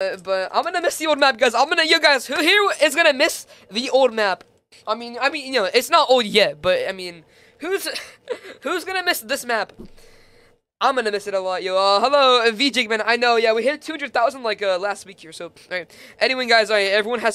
Uh, but I'm gonna miss the old map, guys. I'm gonna, you guys, who here is gonna miss the old map? I mean, I mean, you know, it's not old yet, but I mean, who's, who's gonna miss this map? I'm gonna miss it a lot, yo. Uh, hello, V I know, yeah, we hit 200,000 like uh, last week here, so, alright. Anyway, guys, alright, everyone has.